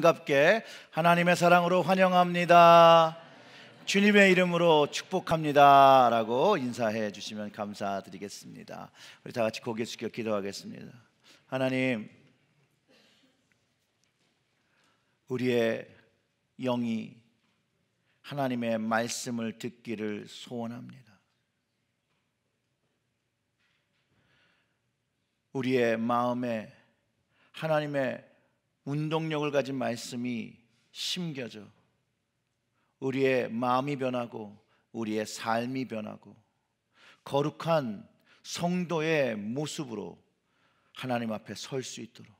반갑게 하나님의 사랑으로 환영합니다. 주님의 이름으로 축복합니다. 라고 인사해 주시면 감사드리겠습니다. 우리 다 같이 고개 숙여 기도하겠습니다. 하나님, 우리의 영이 하나님의 말씀을 듣기를 소원합니다. 우리의 마음에 하나님의 운동력을 가진 말씀이 심겨져 우리의 마음이 변하고 우리의 삶이 변하고 거룩한 성도의 모습으로 하나님 앞에 설 수 있도록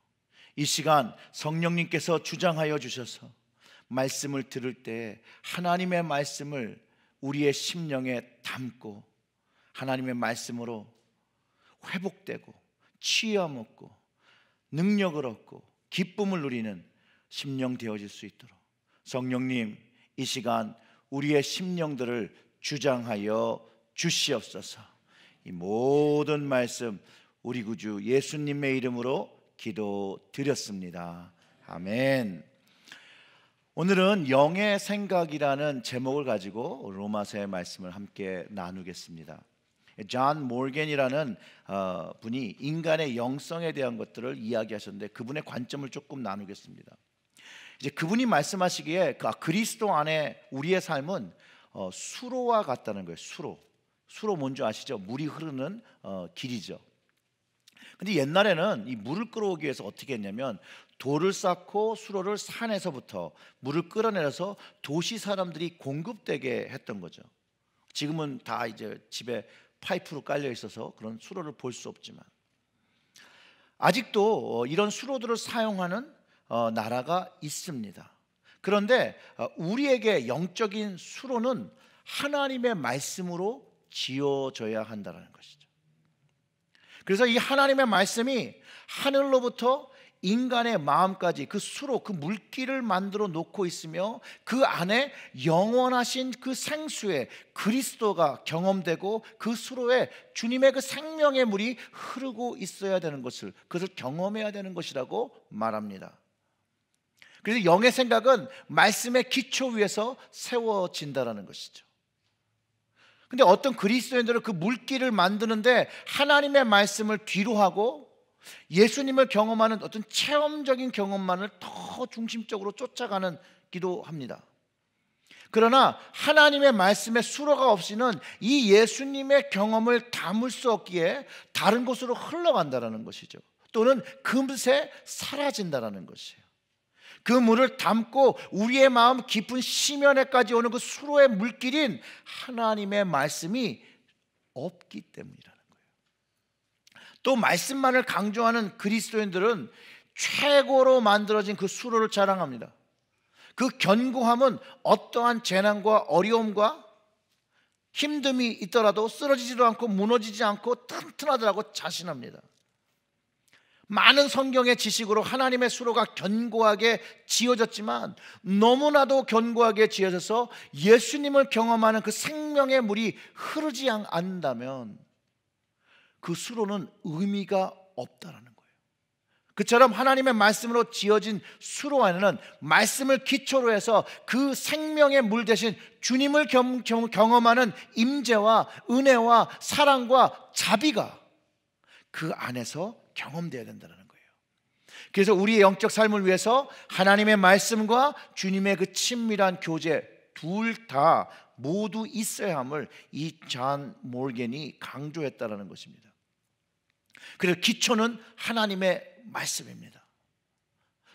이 시간 성령님께서 주장하여 주셔서 말씀을 들을 때 하나님의 말씀을 우리의 심령에 담고 하나님의 말씀으로 회복되고 치유먹고 능력을 얻고 기쁨을 누리는 심령 되어질 수 있도록 성령님 이 시간 우리의 심령들을 주장하여 주시옵소서. 이 모든 말씀 우리 구주 예수님의 이름으로 기도드렸습니다. 아멘. 오늘은 영의 생각이라는 제목을 가지고 로마서의 말씀을 함께 나누겠습니다. 존 몰겐이라는 어, 분이 인간의 영성에 대한 것들을 이야기하셨는데 그분의 관점을 조금 나누겠습니다. 이제 그분이 말씀하시기에 그, 아, 그리스도 안에 우리의 삶은 어, 수로와 같다는 거예요. 수로. 수로 뭔지 아시죠? 물이 흐르는 어, 길이죠. 근데 옛날에는 이 물을 끌어오기 위해서 어떻게 했냐면 돌을 쌓고 수로를 산에서부터 물을 끌어내려서 도시 사람들이 공급되게 했던 거죠. 지금은 다 이제 집에 파이프로 깔려 있어서 그런 수로를 볼 수 없지만 아직도 어, 이런 수로들을 사용하는 어, 나라가 있습니다. 그런데 어, 우리에게 영적인 수로는 하나님의 말씀으로 지어져야 한다는 것이죠. 그래서 이 하나님의 말씀이 하늘로부터 인간의 마음까지 그 수로 그물길을 만들어 놓고 있으며 그 안에 영원하신 그 생수의 그리스도가 경험되고 그 수로에 주님의 그 생명의 물이 흐르고 있어야 되는 것을 그것을 경험해야 되는 것이라고 말합니다. 그래서 영의 생각은 말씀의 기초 위에서 세워진다라는 것이죠. 근데 어떤 그리스도인들은 그물길을 만드는데 하나님의 말씀을 뒤로 하고 예수님을 경험하는 어떤 체험적인 경험만을 더 중심적으로 쫓아가는 기도합니다. 그러나 하나님의 말씀에 수로가 없이는 이 예수님의 경험을 담을 수 없기에 다른 곳으로 흘러간다라는 것이죠. 또는 금세 사라진다라는 것이에요. 그 물을 담고 우리의 마음 깊은 심연에까지 오는 그 수로의 물길인 하나님의 말씀이 없기 때문이라. 또 말씀만을 강조하는 그리스도인들은 최고로 만들어진 그 수로를 자랑합니다. 그 견고함은 어떠한 재난과 어려움과 힘듦이 있더라도 쓰러지지도 않고 무너지지 않고 튼튼하더라고 자신합니다. 많은 성경의 지식으로 하나님의 수로가 견고하게 지어졌지만 너무나도 견고하게 지어져서 예수님을 경험하는 그 생명의 물이 흐르지 않는다면 그 수로는 의미가 없다라는 거예요. 그처럼 하나님의 말씀으로 지어진 수로 안에는 말씀을 기초로 해서 그 생명의 물 대신 주님을 경, 험하는 임재와 은혜와 사랑과 자비가 그 안에서 경험되어야 된다는 거예요. 그래서 우리의 영적 삶을 위해서 하나님의 말씀과 주님의 그 친밀한 교제 둘 다 모두 있어야 함을 이 잔 몰겐이 강조했다라는 것입니다. 그래서 기초는 하나님의 말씀입니다.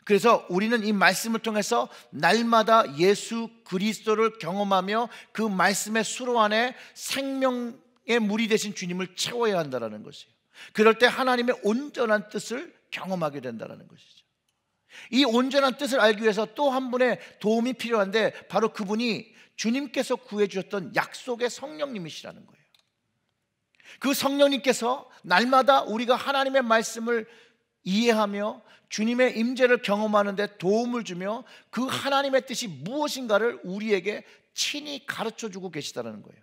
그래서 우리는 이 말씀을 통해서 날마다 예수 그리스도를 경험하며 그 말씀의 수로 안에 생명의 물이 되신 주님을 채워야 한다는 것이에요. 그럴 때 하나님의 온전한 뜻을 경험하게 된다는 것이죠. 이 온전한 뜻을 알기 위해서 또 한 분의 도움이 필요한데 바로 그분이 주님께서 구해 주셨던 약속의 성령님이시라는 거예요. 그 성령님께서 날마다 우리가 하나님의 말씀을 이해하며 주님의 임재를 경험하는데 도움을 주며 그 하나님의 뜻이 무엇인가를 우리에게 친히 가르쳐 주고 계시다는 거예요.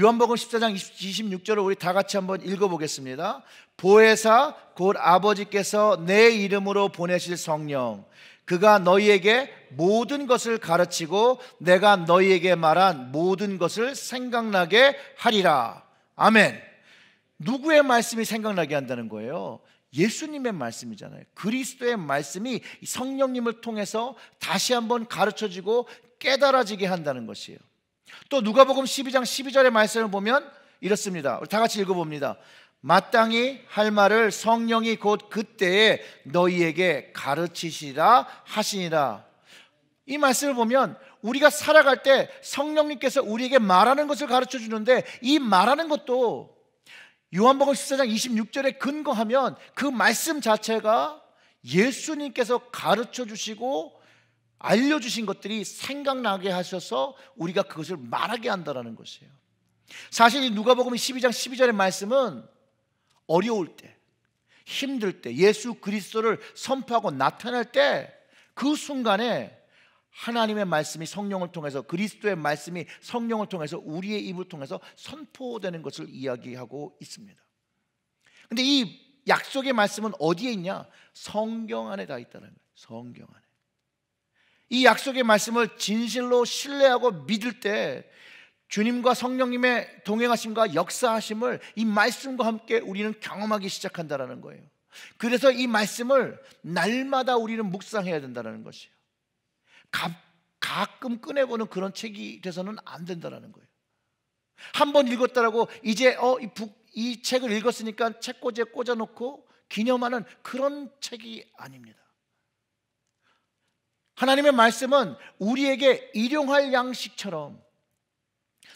요한복음 14장 26절을 우리 다 같이 한번 읽어보겠습니다. 보혜사 곧 아버지께서 내 이름으로 보내실 성령 그가 너희에게 모든 것을 가르치고 내가 너희에게 말한 모든 것을 생각나게 하리라. 아멘. 누구의 말씀이 생각나게 한다는 거예요? 예수님의 말씀이잖아요. 그리스도의 말씀이 성령님을 통해서 다시 한번 가르쳐지고 깨달아지게 한다는 것이에요. 또 누가복음 12장 12절의 말씀을 보면 이렇습니다. 우리 다 같이 읽어 봅니다. 마땅히 할 말을 성령이 곧 그때에 너희에게 가르치시라 하시니라. 이 말씀을 보면 우리가 살아갈 때 성령님께서 우리에게 말하는 것을 가르쳐 주는데 이 말하는 것도 요한복음 14장 26절에 근거하면 그 말씀 자체가 예수님께서 가르쳐 주시고 알려 주신 것들이 생각나게 하셔서 우리가 그것을 말하게 한다라는 것이에요. 사실 이 누가복음 12장 12절의 말씀은 어려울 때, 힘들 때, 예수 그리스도를 선포하고 나타날 때 그 순간에 하나님의 말씀이 성령을 통해서 그리스도의 말씀이 성령을 통해서 우리의 입을 통해서 선포되는 것을 이야기하고 있습니다. 근데 이 약속의 말씀은 어디에 있냐? 성경 안에 다 있다는 거예요. 성경 안에. 이 약속의 말씀을 진실로 신뢰하고 믿을 때 주님과 성령님의 동행하심과 역사하심을 이 말씀과 함께 우리는 경험하기 시작한다라는 거예요. 그래서 이 말씀을 날마다 우리는 묵상해야 된다는 것이에요. 가, 끔 꺼내보는 그런 책이 돼서는 안된다는 거예요. 한 번 읽었다라고 이제 어, 이, 부, 이 책을 읽었으니까 책꽂이에 꽂아놓고 기념하는 그런 책이 아닙니다. 하나님의 말씀은 우리에게 일용할 양식처럼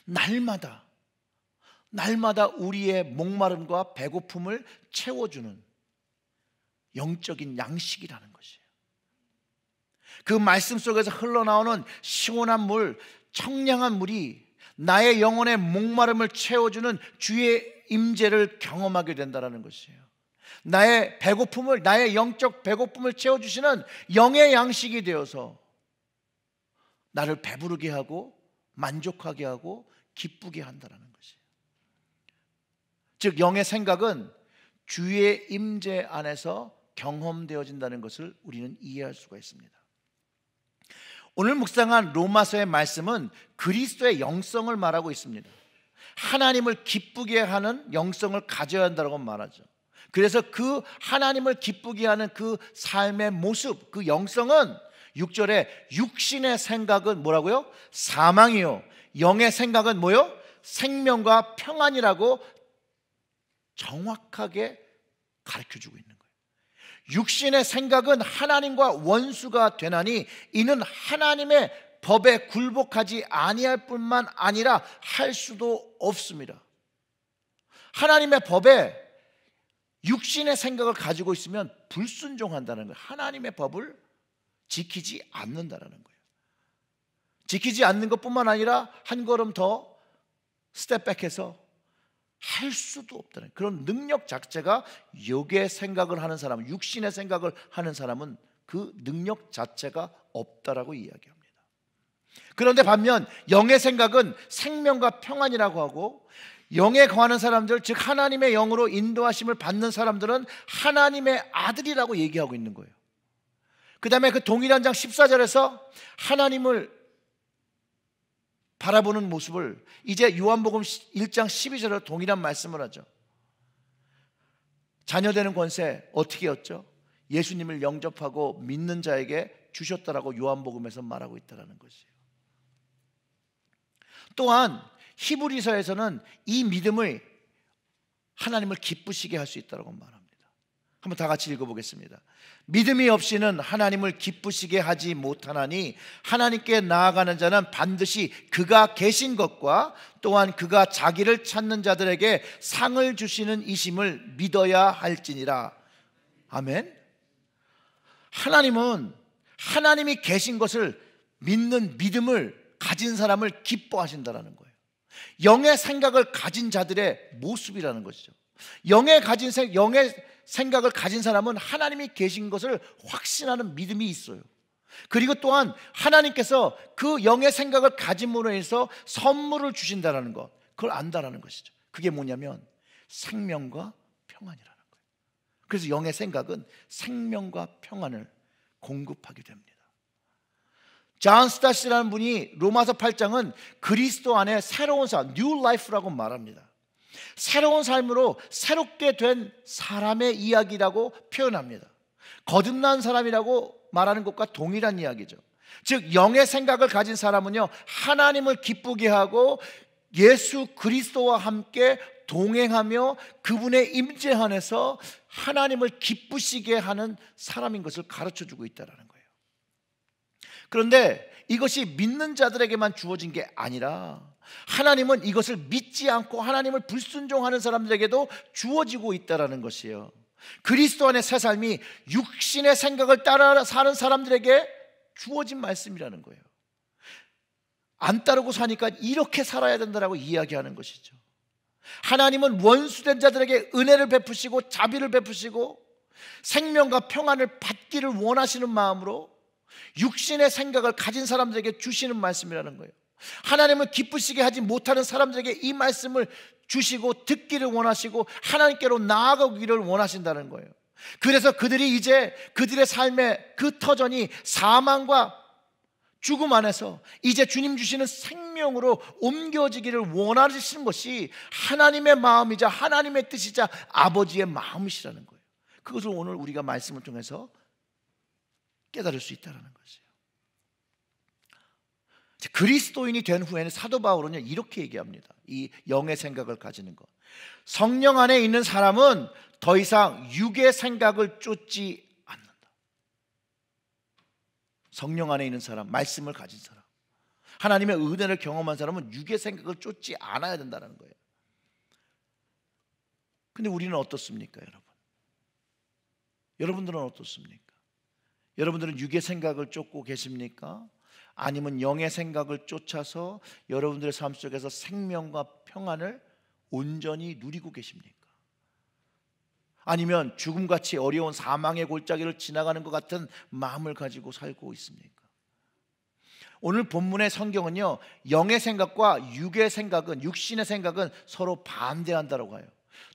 날마다 날마다 우리의 목마름과 배고픔을 채워주는 영적인 양식이라는 것이에요. 그 말씀 속에서 흘러나오는 시원한 물, 청량한 물이 나의 영혼의 목마름을 채워주는 주의 임재를 경험하게 된다는 것이에요. 나의 배고픔을 나의 영적 배고픔을 채워주시는 영의 양식이 되어서 나를 배부르게 하고 만족하게 하고 기쁘게 한다는 것이에요. 즉 영의 생각은 주의 임재 안에서 경험되어진다는 것을 우리는 이해할 수가 있습니다. 오늘 묵상한 로마서의 말씀은 그리스도의 영성을 말하고 있습니다. 하나님을 기쁘게 하는 영성을 가져야 한다고 말하죠. 그래서 그 하나님을 기쁘게 하는 그 삶의 모습, 그 영성은 6절에 육신의 생각은 뭐라고요? 사망이요. 영의 생각은 뭐요? 생명과 평안이라고 정확하게 가르쳐 주고 있는 육신의 생각은 하나님과 원수가 되나니 이는 하나님의 법에 굴복하지 아니할 뿐만 아니라 할 수도 없습니다. 하나님의 법에 육신의 생각을 가지고 있으면 불순종한다는 거예요. 하나님의 법을 지키지 않는다는 거예요. 지키지 않는 것뿐만 아니라 한 걸음 더 스텝백해서 할 수도 없다는 그런 능력 자체가 역의 생각을 하는 사람, 육신의 생각을 하는 사람은 그 능력 자체가 없다라고 이야기합니다. 그런데 반면 영의 생각은 생명과 평안이라고 하고 영에 거하는 사람들, 즉 하나님의 영으로 인도하심을 받는 사람들은 하나님의 아들이라고 얘기하고 있는 거예요. 그 다음에 그 동일한 장 14절에서 하나님을 바라보는 모습을 이제 요한복음 1장 12절에 동일한 말씀을 하죠. 자녀되는 권세 어떻게 였죠? 예수님을 영접하고 믿는 자에게 주셨다라고 요한복음에서 말하고 있다는 것이에요. 또한 히브리서에서는 이 믿음을 하나님을 기쁘시게 할 수있다고 말합니다. 한번 다 같이 읽어보겠습니다. 믿음이 없이는 하나님을 기쁘시게 하지 못하나니 하나님께 나아가는 자는 반드시 그가 계신 것과 또한 그가 자기를 찾는 자들에게 상을 주시는 이심을 믿어야 할지니라. 아멘. 하나님은 하나님이 계신 것을 믿는 믿음을 가진 사람을 기뻐하신다라는 거예요. 영의 생각을 가진 자들의 모습이라는 것이죠. 영에 가진 생, 영의 생각을 가진 사람은 하나님이 계신 것을 확신하는 믿음이 있어요. 그리고 또한 하나님께서 그 영의 생각을 가짐으로 해서 선물을 주신다라는 것, 그걸 안다라는 것이죠. 그게 뭐냐면 생명과 평안이라는 거예요. 그래서 영의 생각은 생명과 평안을 공급하게 됩니다. 존 스타시라는 분이 로마서 8장은 그리스도 안에 새로운 사, 뉴 라이프라고 말합니다. 새로운 삶으로 새롭게 된 사람의 이야기라고 표현합니다. 거듭난 사람이라고 말하는 것과 동일한 이야기죠. 즉 영의 생각을 가진 사람은요 하나님을 기쁘게 하고 예수 그리스도와 함께 동행하며 그분의 임재 안에서 하나님을 기쁘시게 하는 사람인 것을 가르쳐 주고 있다라는 거예요. 그런데 이것이 믿는 자들에게만 주어진 게 아니라 하나님은 이것을 믿지 않고 하나님을 불순종하는 사람들에게도 주어지고 있다라는 것이에요. 그리스도 안의 새 삶이 육신의 생각을 따라 사는 사람들에게 주어진 말씀이라는 거예요. 안 따르고 사니까 이렇게 살아야 된다라고 이야기하는 것이죠. 하나님은 원수된 자들에게 은혜를 베푸시고 자비를 베푸시고 생명과 평안을 받기를 원하시는 마음으로 육신의 생각을 가진 사람들에게 주시는 말씀이라는 거예요. 하나님을 기쁘시게 하지 못하는 사람들에게 이 말씀을 주시고 듣기를 원하시고 하나님께로 나아가기를 원하신다는 거예요. 그래서 그들이 이제 그들의 삶의 그 터전이 사망과 죽음 안에서 이제 주님 주시는 생명으로 옮겨지기를 원하시는 것이 하나님의 마음이자 하나님의 뜻이자 아버지의 마음이시라는 거예요. 그것을 오늘 우리가 말씀을 통해서 깨달을 수 있다는 것이에요. 그리스도인이 된 후에는 사도 바울은 이렇게 얘기합니다. 이 영의 생각을 가지는 것. 성령 안에 있는 사람은 더 이상 육의 생각을 쫓지 않는다. 성령 안에 있는 사람, 말씀을 가진 사람, 하나님의 은혜를 경험한 사람은 육의 생각을 쫓지 않아야 된다는 거예요. 근데 우리는 어떻습니까, 여러분? 여러분들은 어떻습니까? 여러분들은 육의 생각을 쫓고 계십니까? 아니면 영의 생각을 쫓아서 여러분들의 삶 속에서 생명과 평안을 온전히 누리고 계십니까? 아니면 죽음같이 어려운 사망의 골짜기를 지나가는 것 같은 마음을 가지고 살고 있습니까? 오늘 본문의 성경은요, 영의 생각과 육의 생각은, 육신의 생각은 서로 반대한다고 해요.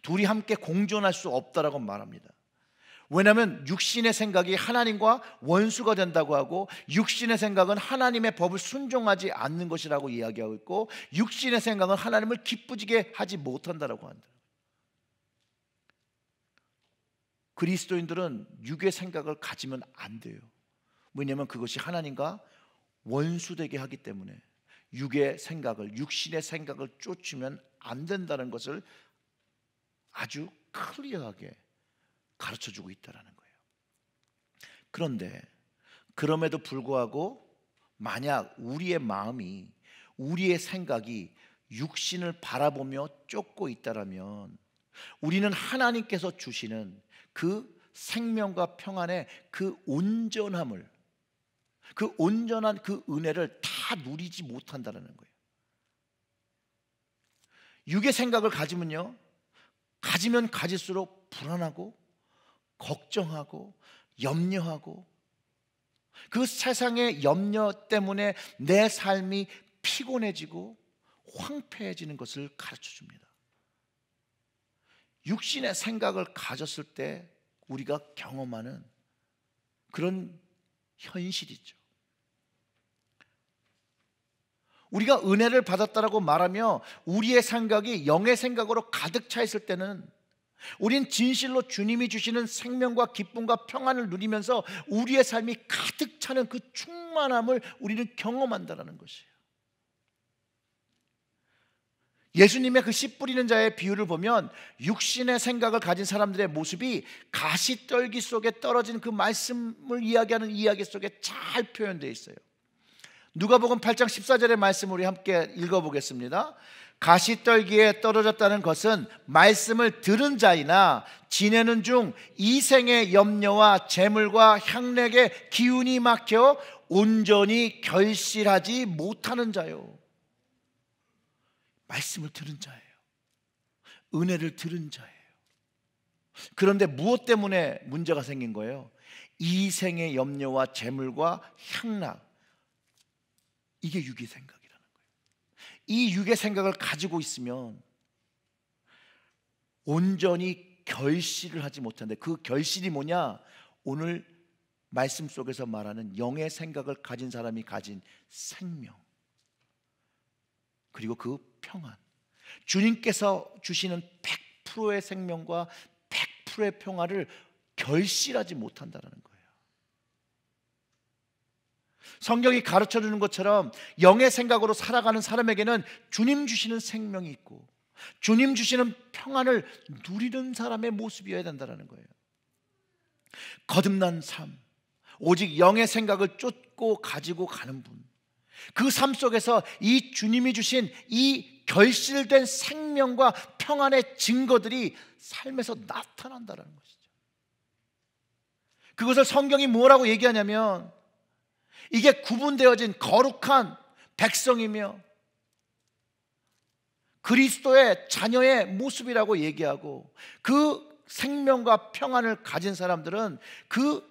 둘이 함께 공존할 수 없다라고 말합니다. 왜냐하면 육신의 생각이 하나님과 원수가 된다고 하고 육신의 생각은 하나님의 법을 순종하지 않는 것이라고 이야기하고 있고 육신의 생각은 하나님을 기쁘지게 하지 못한다라고 한다. 그리스도인들은 육의 생각을 가지면 안 돼요. 왜냐하면 그것이 하나님과 원수되게 하기 때문에 육의 생각을 육신의 생각을 쫓으면 안 된다는 것을 아주 클리어하게 가르쳐 주고 있다라는 거예요. 그런데 그럼에도 불구하고 만약 우리의 마음이 우리의 생각이 육신을 바라보며 쫓고 있다라면 우리는 하나님께서 주시는 그 생명과 평안의 그 온전함을 그 온전한 그 은혜를 다 누리지 못한다는 거예요. 육의 생각을 가지면요. 가지면 가질수록 불안하고 걱정하고 염려하고 그 세상의 염려 때문에 내 삶이 피곤해지고 황폐해지는 것을 가르쳐 줍니다. 육신의 생각을 가졌을 때 우리가 경험하는 그런 현실이죠. 우리가 은혜를 받았다라고 말하며 우리의 생각이 영의 생각으로 가득 차 있을 때는 우린 진실로 주님이 주시는 생명과 기쁨과 평안을 누리면서 우리의 삶이 가득 차는 그 충만함을 우리는 경험한다라는 것이에요. 예수님의 그 씨 뿌리는 자의 비유를 보면 육신의 생각을 가진 사람들의 모습이 가시떨기 속에 떨어진 그 말씀을 이야기하는 이야기 속에 잘 표현되어 있어요. 누가복음 8장 14절의 말씀 우리 함께 읽어보겠습니다. 가시떨기에 떨어졌다는 것은 말씀을 들은 자이나 지내는 중 이생의 염려와 재물과 향락에 기운이 막혀 온전히 결실하지 못하는 자요. 말씀을 들은 자예요. 은혜를 들은 자예요. 그런데 무엇 때문에 문제가 생긴 거예요? 이생의 염려와 재물과 향락. 이게 육의 생각이라는 거예요. 이 육의 생각을 가지고 있으면 온전히 결실을 하지 못하데그 결실이 뭐냐? 오늘 말씀 속에서 말하는 영의 생각을 가진 사람이 가진 생명 그리고 그 평안 주님께서 주시는 100%의 생명과 100%의 평화를 결실하지 못한다는 거예요. 성경이 가르쳐 주는 것처럼 영의 생각으로 살아가는 사람에게는 주님 주시는 생명이 있고 주님 주시는 평안을 누리는 사람의 모습이어야 된다는 거예요. 거듭난 삶, 오직 영의 생각을 쫓고 가지고 가는 분. 그 삶 속에서 이 주님이 주신 이 결실된 생명과 평안의 증거들이 삶에서 나타난다는 것이죠. 그것을 성경이 뭐라고 얘기하냐면 이게 구분되어진 거룩한 백성이며 그리스도의 자녀의 모습이라고 얘기하고 그 생명과 평안을 가진 사람들은 그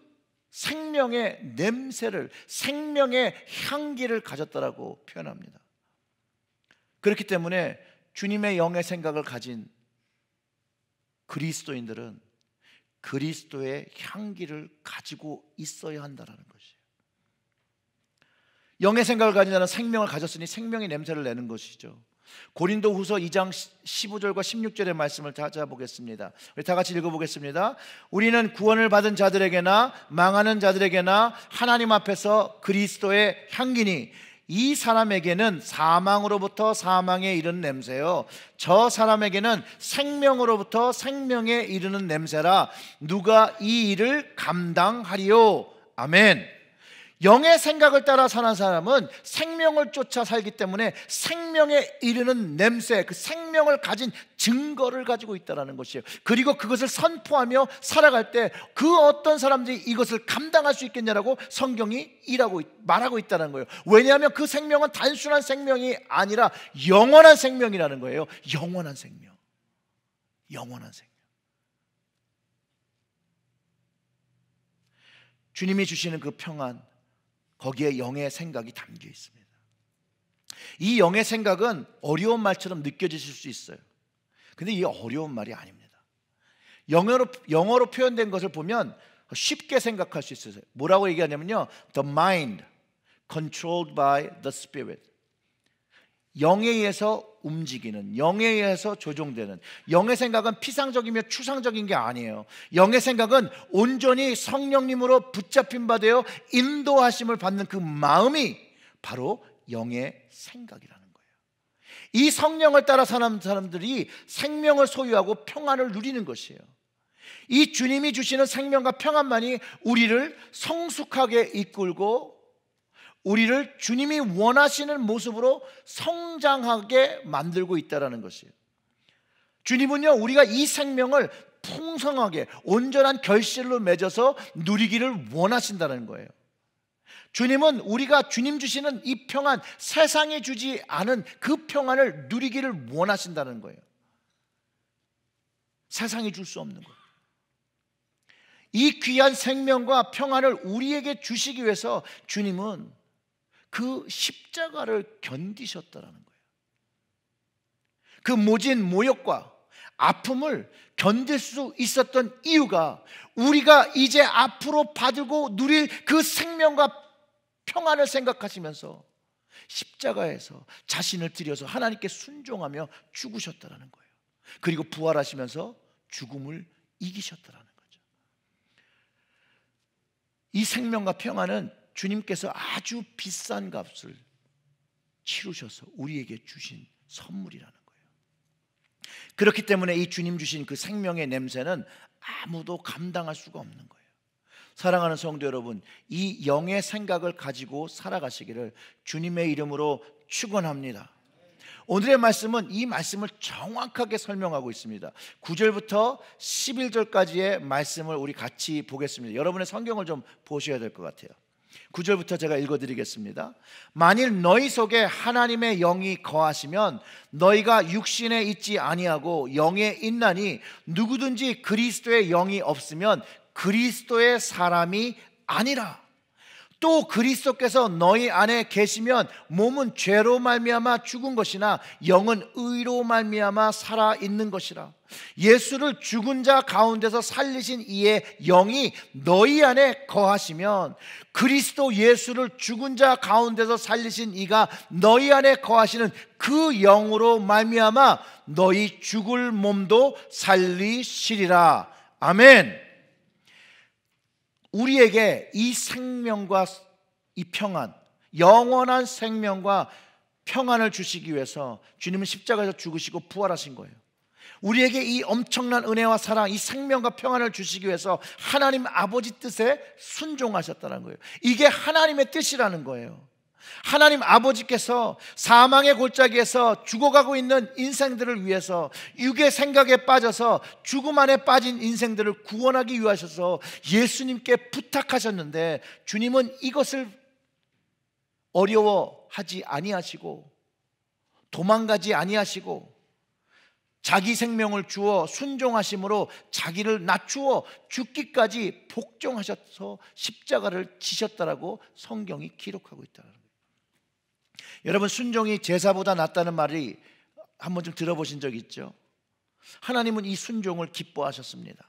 생명의 냄새를 생명의 향기를 가졌다라고 표현합니다. 그렇기 때문에 주님의 영의 생각을 가진 그리스도인들은 그리스도의 향기를 가지고 있어야 한다라는 것이. 영의 생각을 가진 자는 생명을 가졌으니 생명의 냄새를 내는 것이죠. 고린도 후서 2장 15절과 16절의 말씀을 찾아보겠습니다. 우리 다 같이 읽어보겠습니다. 우리는 구원을 받은 자들에게나 망하는 자들에게나 하나님 앞에서 그리스도의 향기니 이 사람에게는 사망으로부터 사망에 이르는 냄새요. 저 사람에게는 생명으로부터 생명에 이르는 냄새라 누가 이 일을 감당하리요. 아멘. 영의 생각을 따라 사는 사람은 생명을 쫓아 살기 때문에 생명에 이르는 냄새, 그 생명을 가진 증거를 가지고 있다는 것이에요. 그리고 그것을 선포하며 살아갈 때 그 어떤 사람들이 이것을 감당할 수 있겠냐라고 성경이 일하고 말하고 있다는 거예요. 왜냐하면 그 생명은 단순한 생명이 아니라 영원한 생명이라는 거예요. 영원한 생명. 영원한 생명. 주님이 주시는 그 평안, 거기에 영의 생각이 담겨 있습니다. 이 영의 생각은 어려운 말처럼 느껴지실 수 있어요. 근데 이게 어려운 말이 아닙니다. 영어로, 영어로 표현된 것을 보면 쉽게 생각할 수 있어요. 뭐라고 얘기하냐면요. The mind controlled by the spirit. 영에 의해서 움직이는 영에 의해서 조종되는 영의 생각은 피상적이며 추상적인 게 아니에요. 영의 생각은 온전히 성령님으로 붙잡힌 바 되어 인도하심을 받는 그 마음이 바로 영의 생각이라는 거예요. 이 성령을 따라 사는 사람들이 생명을 소유하고 평안을 누리는 것이에요. 이 주님이 주시는 생명과 평안만이 우리를 성숙하게 이끌고 우리를 주님이 원하시는 모습으로 성장하게 만들고 있다라는 것이에요. 주님은요 우리가 이 생명을 풍성하게 온전한 결실로 맺어서 누리기를 원하신다는 거예요. 주님은 우리가 주님 주시는 이 평안 세상에 주지 않은 그 평안을 누리기를 원하신다는 거예요. 세상이 줄 수 없는 거예요. 이 귀한 생명과 평안을 우리에게 주시기 위해서 주님은 그 십자가를 견디셨다라는 거예요. 그 모진 모욕과 아픔을 견딜 수 있었던 이유가 우리가 이제 앞으로 받고 누릴 그 생명과 평안을 생각하시면서 십자가에서 자신을 들여서 하나님께 순종하며 죽으셨다라는 거예요. 그리고 부활하시면서 죽음을 이기셨다라는 거죠. 이 생명과 평안은 주님께서 아주 비싼 값을 치르셔서 우리에게 주신 선물이라는 거예요. 그렇기 때문에 이 주님 주신 그 생명의 냄새는 아무도 감당할 수가 없는 거예요. 사랑하는 성도 여러분, 이 영의 생각을 가지고 살아가시기를 주님의 이름으로 축원합니다. 오늘의 말씀은 이 말씀을 정확하게 설명하고 있습니다. 9절부터 11절까지의 말씀을 우리 같이 보겠습니다. 여러분의 성경을 좀 보셔야 될 것 같아요. 9절부터 제가 읽어드리겠습니다. 만일 너희 속에 하나님의 영이 거하시면 너희가 육신에 있지 아니하고 영에 있나니 누구든지 그리스도의 영이 없으면 그리스도의 사람이 아니라. 또 그리스도께서 너희 안에 계시면 몸은 죄로 말미암아 죽은 것이나 영은 의로 말미암아 살아 있는 것이라. 예수를 죽은 자 가운데서 살리신 이의 영이 너희 안에 거하시면 그리스도 예수를 죽은 자 가운데서 살리신 이가 너희 안에 거하시는 그 영으로 말미암아 너희 죽을 몸도 살리시리라. 아멘. 우리에게 이 생명과 이 평안, 영원한 생명과 평안을 주시기 위해서 주님은 십자가에서 죽으시고 부활하신 거예요. 우리에게 이 엄청난 은혜와 사랑, 이 생명과 평안을 주시기 위해서 하나님 아버지 뜻에 순종하셨다는 거예요. 이게 하나님의 뜻이라는 거예요. 하나님 아버지께서 사망의 골짜기에서 죽어가고 있는 인생들을 위해서 육의 생각에 빠져서 죽음 안에 빠진 인생들을 구원하기 위하셔서 예수님께 부탁하셨는데 주님은 이것을 어려워하지 아니하시고 도망가지 아니하시고 자기 생명을 주어 순종하심으로 자기를 낮추어 죽기까지 복종하셔서 십자가를 지셨다라고 성경이 기록하고 있다는 거예요. 여러분 순종이 제사보다 낫다는 말이 한 번쯤 들어보신 적 있죠? 하나님은 이 순종을 기뻐하셨습니다.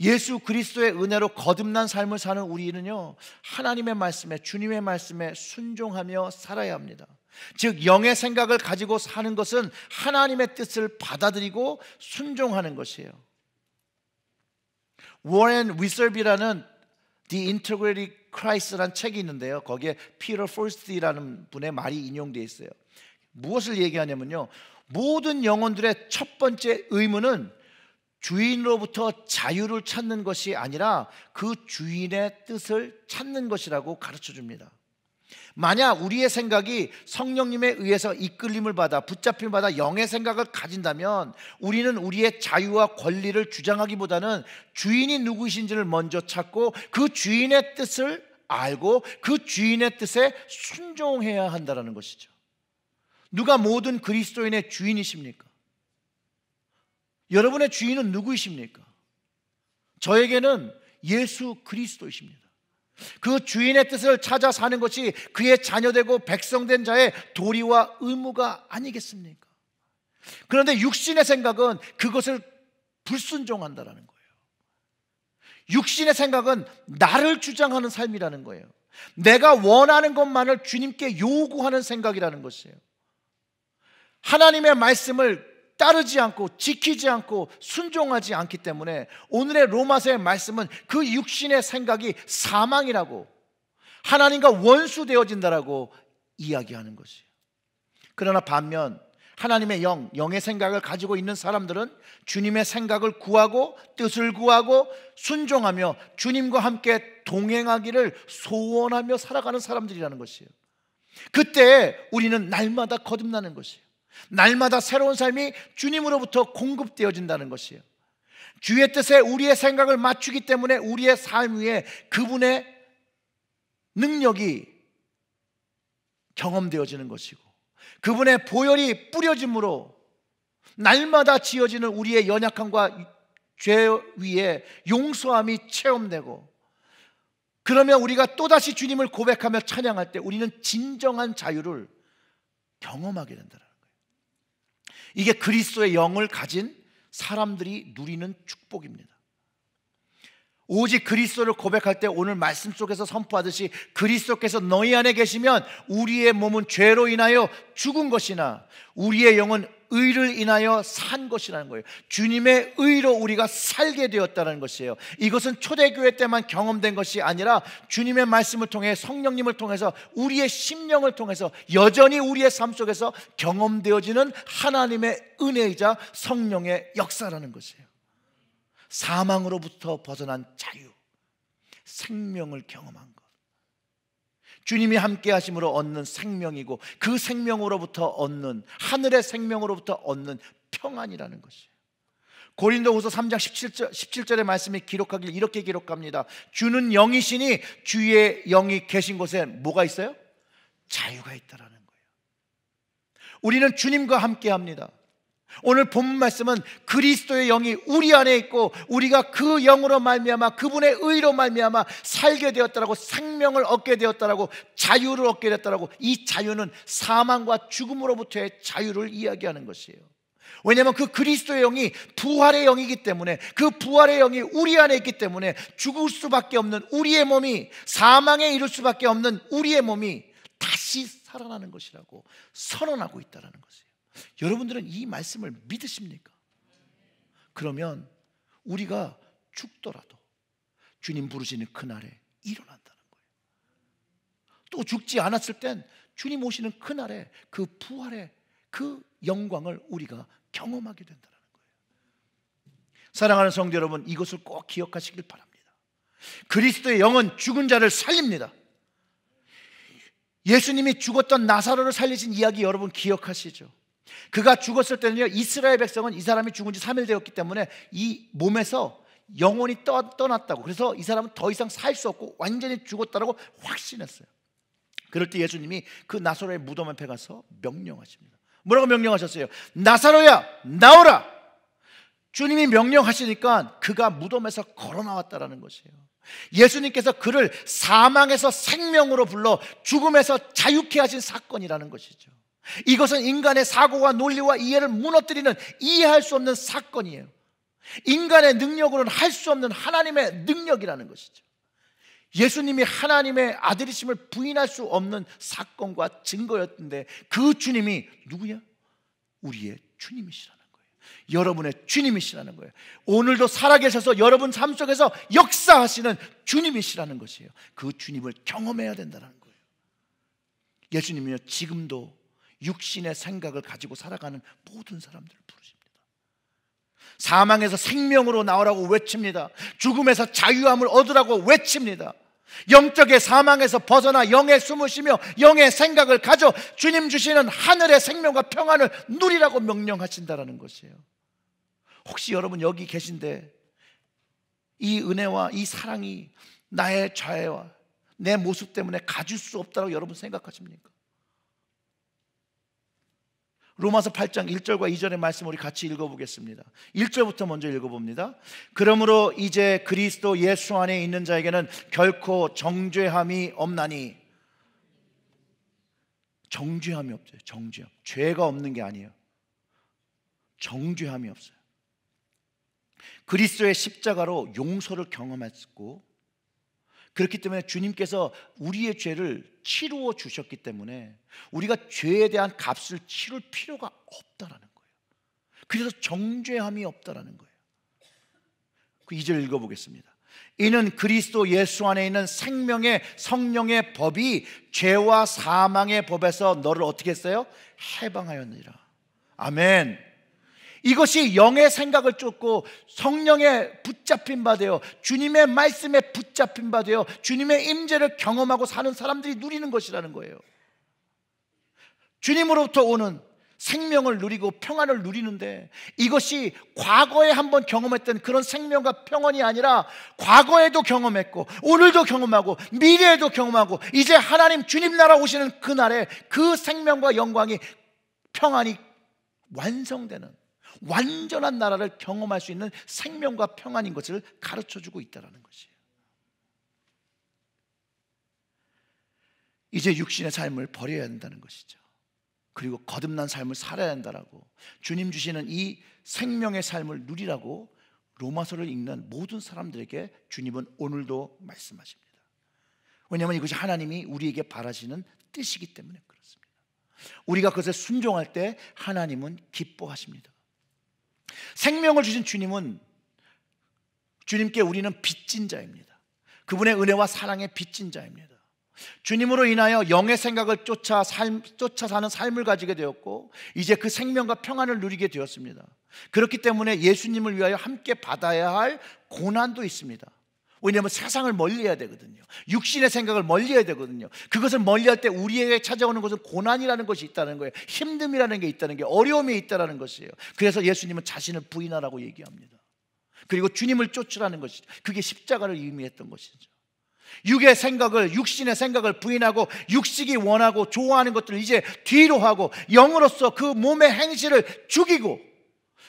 예수 그리스도의 은혜로 거듭난 삶을 사는 우리는요, 하나님의 말씀에, 주님의 말씀에 순종하며 살아야 합니다. 즉, 영의 생각을 가지고 사는 것은 하나님의 뜻을 받아들이고 순종하는 것이에요. 워렌 위설비라는 The Integrated Christ란 책이 있는데요. 거기에 피터 포스티라는 분의 말이 인용되어 있어요. 무엇을 얘기하냐면요. 모든 영혼들의 첫 번째 의무는 주인으로부터 자유를 찾는 것이 아니라 그 주인의 뜻을 찾는 것이라고 가르쳐 줍니다. 만약 우리의 생각이 성령님에 의해서 이끌림을 받아 붙잡힘 받아 영의 생각을 가진다면 우리는 우리의 자유와 권리를 주장하기보다는 주인이 누구신지를 먼저 찾고 그 주인의 뜻을 알고 그 주인의 뜻에 순종해야 한다라는 것이죠. 누가 모든 그리스도인의 주인이십니까? 여러분의 주인은 누구이십니까? 저에게는 예수 그리스도이십니다. 그 주인의 뜻을 찾아 사는 것이 그의 자녀되고 백성된 자의 도리와 의무가 아니겠습니까? 그런데 육신의 생각은 그것을 불순종한다라는 거예요. 육신의 생각은 나를 주장하는 삶이라는 거예요. 내가 원하는 것만을 주님께 요구하는 생각이라는 것이에요. 하나님의 말씀을 따르지 않고 지키지 않고 순종하지 않기 때문에 오늘의 로마서의 말씀은 그 육신의 생각이 사망이라고 하나님과 원수 되어진다라고 이야기하는 것이에요. 그러나 반면 하나님의 영, 영의 생각을 가지고 있는 사람들은 주님의 생각을 구하고 뜻을 구하고 순종하며 주님과 함께 동행하기를 소원하며 살아가는 사람들이라는 것이에요. 그때 우리는 날마다 거듭나는 것이에요. 날마다 새로운 삶이 주님으로부터 공급되어진다는 것이에요. 주의 뜻에 우리의 생각을 맞추기 때문에 우리의 삶 위에 그분의 능력이 경험되어지는 것이고 그분의 보혈이 뿌려짐으로 날마다 지어지는 우리의 연약함과 죄 위에 용서함이 체험되고 그러면 우리가 또다시 주님을 고백하며 찬양할 때 우리는 진정한 자유를 경험하게 된다는 이게 그리스도의 영을 가진 사람들이 누리는 축복입니다. 오직 그리스도를 고백할 때 오늘 말씀 속에서 선포하듯이 그리스도께서 너희 안에 계시면 우리의 몸은 죄로 인하여 죽은 것이나 우리의 영은 의를 인하여 산 것이라는 거예요. 주님의 의로 우리가 살게 되었다는 것이에요. 이것은 초대교회 때만 경험된 것이 아니라 주님의 말씀을 통해 성령님을 통해서 우리의 심령을 통해서 여전히 우리의 삶 속에서 경험되어지는 하나님의 은혜이자 성령의 역사라는 것이에요. 사망으로부터 벗어난 자유, 생명을 경험한 것. 주님이 함께 하심으로 얻는 생명이고 그 생명으로부터 얻는 하늘의 생명으로부터 얻는 평안이라는 것이에요. 고린도후서 3장 17절, 17절의 말씀이 기록하길 이렇게 기록합니다. 주는 영이시니 주의 영이 계신 곳에 뭐가 있어요? 자유가 있다라는 거예요. 우리는 주님과 함께 합니다. 오늘 본 말씀은 그리스도의 영이 우리 안에 있고 우리가 그 영으로 말미암아 그분의 의로 말미암아 살게 되었다라고 생명을 얻게 되었다라고 자유를 얻게 되었다라고 이 자유는 사망과 죽음으로부터의 자유를 이야기하는 것이에요. 왜냐하면 그 그리스도의 영이 부활의 영이기 때문에 그 부활의 영이 우리 안에 있기 때문에 죽을 수밖에 없는 우리의 몸이 사망에 이를 수밖에 없는 우리의 몸이 다시 살아나는 것이라고 선언하고 있다는 것이에요. 여러분들은 이 말씀을 믿으십니까? 그러면 우리가 죽더라도 주님 부르시는 그날에 일어난다는 거예요. 또 죽지 않았을 땐 주님 오시는 그날에 그 부활의 그 영광을 우리가 경험하게 된다는 거예요. 사랑하는 성도 여러분, 이것을 꼭 기억하시길 바랍니다. 그리스도의 영은 죽은 자를 살립니다. 예수님이 죽었던 나사로를 살리신 이야기 여러분 기억하시죠? 그가 죽었을 때는요, 이스라엘 백성은 이 사람이 죽은 지 3일 되었기 때문에 이 몸에서 영혼이 떠, 떠났다고. 그래서 이 사람은 더 이상 살 수 없고 완전히 죽었다라고 확신했어요. 그럴 때 예수님이 그 나사로의 무덤 앞에 가서 명령하십니다. 뭐라고 명령하셨어요? 나사로야, 나오라! 주님이 명령하시니까 그가 무덤에서 걸어 나왔다라는 것이에요. 예수님께서 그를 사망에서 생명으로 불러 죽음에서 자유케 하신 사건이라는 것이죠. 이것은 인간의 사고와 논리와 이해를 무너뜨리는 이해할 수 없는 사건이에요. 인간의 능력으로는 할 수 없는 하나님의 능력이라는 것이죠. 예수님이 하나님의 아들이심을 부인할 수 없는 사건과 증거였는데 그 주님이 누구야? 우리의 주님이시라는 거예요. 여러분의 주님이시라는 거예요. 오늘도 살아계셔서 여러분 삶 속에서 역사하시는 주님이시라는 것이에요. 그 주님을 경험해야 된다는 거예요. 예수님이 지금도 육신의 생각을 가지고 살아가는 모든 사람들을 부르십니다. 사망에서 생명으로 나오라고 외칩니다. 죽음에서 자유함을 얻으라고 외칩니다. 영적의 사망에서 벗어나 영에 숨으시며 영의 생각을 가져 주님 주시는 하늘의 생명과 평안을 누리라고 명령하신다라는 것이에요. 혹시 여러분 여기 계신데 이 은혜와 이 사랑이 나의 자애와 내 모습 때문에 가질 수 없다고 여러분 생각하십니까? 로마서 8장 1절과 2절의 말씀 우리 같이 읽어보겠습니다. 1절부터 먼저 읽어봅니다. 그러므로 이제 그리스도 예수 안에 있는 자에게는 결코 정죄함이 없나니 정죄함이 없어요. 정죄함. 죄가 없는 게 아니에요. 정죄함이 없어요. 그리스도의 십자가로 용서를 경험했고 그렇기 때문에 주님께서 우리의 죄를 치루어 주셨기 때문에 우리가 죄에 대한 값을 치룰 필요가 없다라는 거예요. 그래서 정죄함이 없다라는 거예요. 그 2절 읽어보겠습니다. 이는 그리스도 예수 안에 있는 생명의 성령의 법이 죄와 사망의 법에서 너를 어떻게 했어요? 해방하였느니라. 아멘. 이것이 영의 생각을 쫓고 성령에 붙잡힌 바 되어 주님의 말씀에 붙잡힌 바 되어 주님의 임재를 경험하고 사는 사람들이 누리는 것이라는 거예요. 주님으로부터 오는 생명을 누리고 평안을 누리는데 이것이 과거에 한번 경험했던 그런 생명과 평안이 아니라 과거에도 경험했고 오늘도 경험하고 미래에도 경험하고 이제 하나님 주님 나라 오시는 그날에 그 생명과 영광이 평안이 완성되는 완전한 나라를 경험할 수 있는 생명과 평안인 것을 가르쳐 주고 있다는 것이에요. 이제 육신의 삶을 버려야 한다는 것이죠. 그리고 거듭난 삶을 살아야 한다라고 주님 주시는 이 생명의 삶을 누리라고 로마서를 읽는 모든 사람들에게 주님은 오늘도 말씀하십니다. 왜냐하면 이것이 하나님이 우리에게 바라시는 뜻이기 때문에 그렇습니다. 우리가 그것에 순종할 때 하나님은 기뻐하십니다. 생명을 주신 주님은 주님께 우리는 빚진 자입니다. 그분의 은혜와 사랑의 빚진 자입니다. 주님으로 인하여 영의 생각을 쫓아, 삶, 쫓아 사는 삶을 가지게 되었고, 이제 그 생명과 평안을 누리게 되었습니다. 그렇기 때문에 예수님을 위하여 함께 받아야 할 고난도 있습니다. 왜냐하면 세상을 멀리해야 되거든요. 육신의 생각을 멀리해야 되거든요. 그것을 멀리할 때 우리에게 찾아오는 것은 고난이라는 것이 있다는 거예요. 힘듦이라는 게 있다는 게 어려움이 있다는 것이에요. 그래서 예수님은 자신을 부인하라고 얘기합니다. 그리고 주님을 쫓으라는 것이죠. 그게 십자가를 의미했던 것이죠. 육의 생각을 육신의 생각을 부인하고 육식이 원하고 좋아하는 것들을 이제 뒤로 하고 영으로서 그 몸의 행실을 죽이고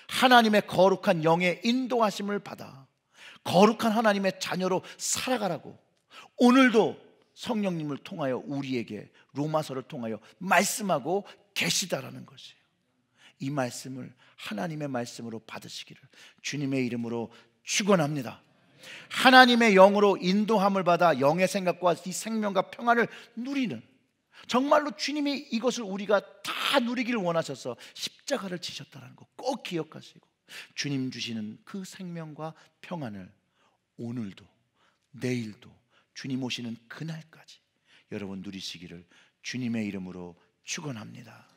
하나님의 거룩한 영의 인도하심을 받아 거룩한 하나님의 자녀로 살아가라고 오늘도 성령님을 통하여 우리에게 로마서를 통하여 말씀하고 계시다라는 것이에요. 이 말씀을 하나님의 말씀으로 받으시기를 주님의 이름으로 축원합니다. 하나님의 영으로 인도함을 받아 영의 생각과 이 생명과 평안을 누리는 정말로 주님이 이것을 우리가 다 누리기를 원하셔서 십자가를 지셨다는 거 꼭 기억하시고 주님 주시는 그 생명과 평안을 오늘도 내일도 주님 오시는 그날까지 여러분 누리시기를 주님의 이름으로 축원합니다.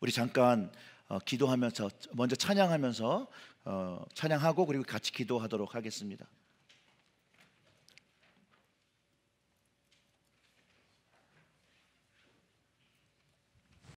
우리 잠깐 어, 기도하면서 먼저 찬양하면서 어, 찬양하고 그리고 같이 기도하도록 하겠습니다.